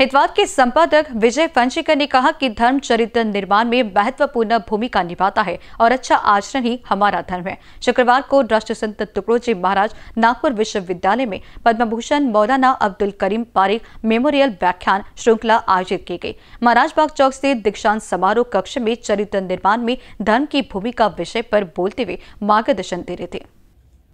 हितवाद के संपादक विजय फंशीकर ने कहा कि धर्म चरित्र निर्माण में महत्वपूर्ण भूमिका निभाता है और अच्छा आचरण ही हमारा धर्म है शुक्रवार को राष्ट्र संत टुकड़ोजी महाराज नागपुर विश्वविद्यालय में पद्मभूषण मौलाना अब्दुल करीम पारिक मेमोरियल व्याख्यान श्रृंखला आयोजित की गई महाराज बाग चौक से दीक्षांत समारोह कक्ष में चरित्र निर्माण में धर्म की भूमिका विषय पर बोलते हुए मार्गदर्शन दे रहे थे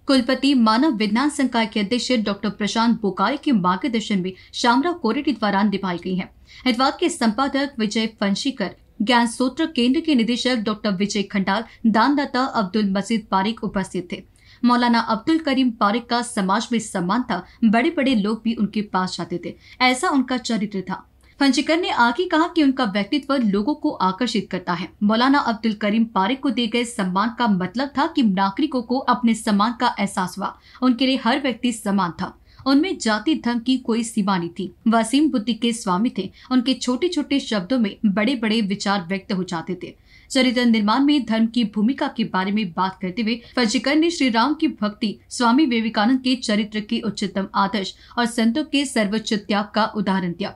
कुलपति मानव विज्ञान संकाय के अध्यक्ष डॉक्टर प्रशांत बोकाल के मार्गदर्शन में शामरा कोरेटी द्वारा निभाई गई है हितवाद के संपादक विजय फंशीकर ज्ञान सूत्र केंद्र के निदेशक डॉक्टर विजय खंडाल दानदाता अब्दुल मजीद पारिक उपस्थित थे मौलाना अब्दुल करीम पारिक का समाज में सम्मान था बड़े बड़े लोग भी उनके पास जाते थे ऐसा उनका चरित्र था फंजिकर ने आगे कहा कि उनका व्यक्तित्व लोगों को आकर्षित करता है मौलाना अब्दुल करीम पारिक को दिए गए सम्मान का मतलब था कि नागरिकों को अपने सम्मान का एहसास हुआ उनके लिए हर व्यक्ति समान था उनमें जाति धर्म की कोई सीमा नहीं थी वसीम बुद्धि के स्वामी थे उनके छोटे छोटे शब्दों में बड़े बड़े विचार व्यक्त हो जाते थे चरित्र निर्माण में धर्म की भूमिका के बारे में बात करते हुए फजीकर ने श्री राम की भक्ति स्वामी विवेकानंद के चरित्र के उच्चतम आदर्श और संतों के सर्वोच्च त्याग का उदाहरण दिया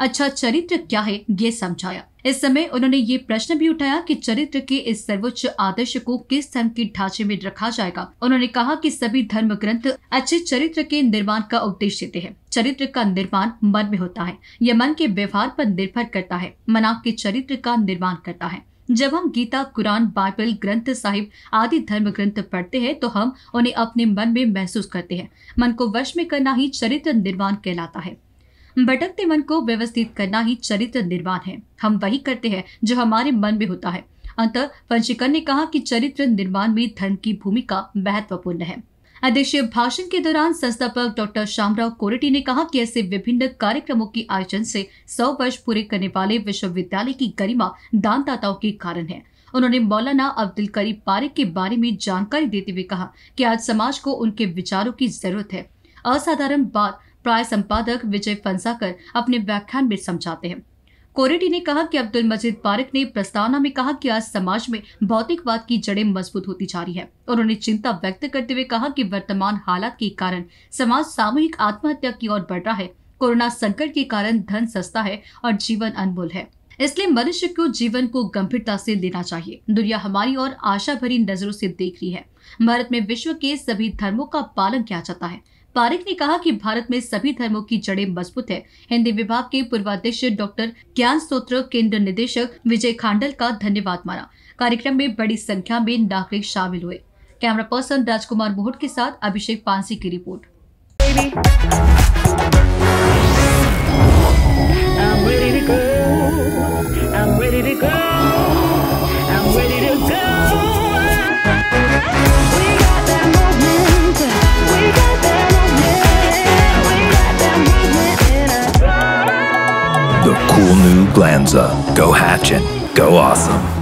अच्छा चरित्र क्या है ये समझाया इस समय उन्होंने ये प्रश्न भी उठाया कि चरित्र के इस सर्वोच्च आदर्श को किस धर्म के ढांचे में रखा जाएगा उन्होंने कहा कि सभी धर्म ग्रंथ अच्छे चरित्र के निर्माण का उद्देश्य देते हैं चरित्र का निर्माण मन में होता है यह मन के व्यवहार पर निर्भर करता है मन आपके चरित्र का निर्माण करता है जब हम गीता कुरान बाइबल ग्रंथ साहिब आदि धर्म ग्रंथ पढ़ते हैं तो हम उन्हें अपने मन में महसूस करते हैं मन को वश में करना ही चरित्र निर्माण कहलाता है भटकते मन को व्यवस्थित करना ही चरित्र निर्माण है हम वही करते हैं जो हमारे मन में होता है अंत पंचीकर ने कहा कि चरित्र निर्माण में धर्म की भूमिका महत्वपूर्ण है अध्यक्ष भाषण के दौरान संस्थापक डॉक्टर श्यामराव कोरेटी ने कहा कि ऐसे विभिन्न कार्यक्रमों के आयोजन से सौ वर्ष पूरे करने वाले विश्वविद्यालय की गरिमा दानदाताओं के कारण है उन्होंने मौलाना अब्दुल करीब पारिक के बारे में जानकारी देते हुए कहा कि आज समाज को उनके विचारों की जरूरत है असाधारण बात प्राय संपादक विजय फंसाकर अपने व्याख्यान में समझाते हैं कोरेटी ने कहा कि अब्दुल मजीद पारिक ने प्रस्तावना में कहा कि आज समाज में भौतिकवाद की जड़ें मजबूत होती जा रही है उन्होंने चिंता व्यक्त करते हुए कहा कि वर्तमान हालात के कारण समाज सामूहिक आत्महत्या की ओर बढ़ रहा है कोरोना संकट के कारण धन सस्ता है और जीवन अनमोल है इसलिए मनुष्य को जीवन को गंभीरता से लेना चाहिए दुनिया हमारी और आशा भरी नजरों से देख रही है भारत में विश्व के सभी धर्मों का पालन किया जाता है पारिक ने कहा कि भारत में सभी धर्मों की जड़ें मजबूत है हिंदी विभाग के पूर्वाध्यक्ष डॉक्टर ज्ञान स्त्रोत्र केंद्र निदेशक विजय खांडल का धन्यवाद माना कार्यक्रम में बड़ी संख्या में नागरिक शामिल हुए कैमरा पर्सन राजकुमार मोहट के साथ अभिषेक पांसी की report cool new glanza. Go hatching. Go awesome.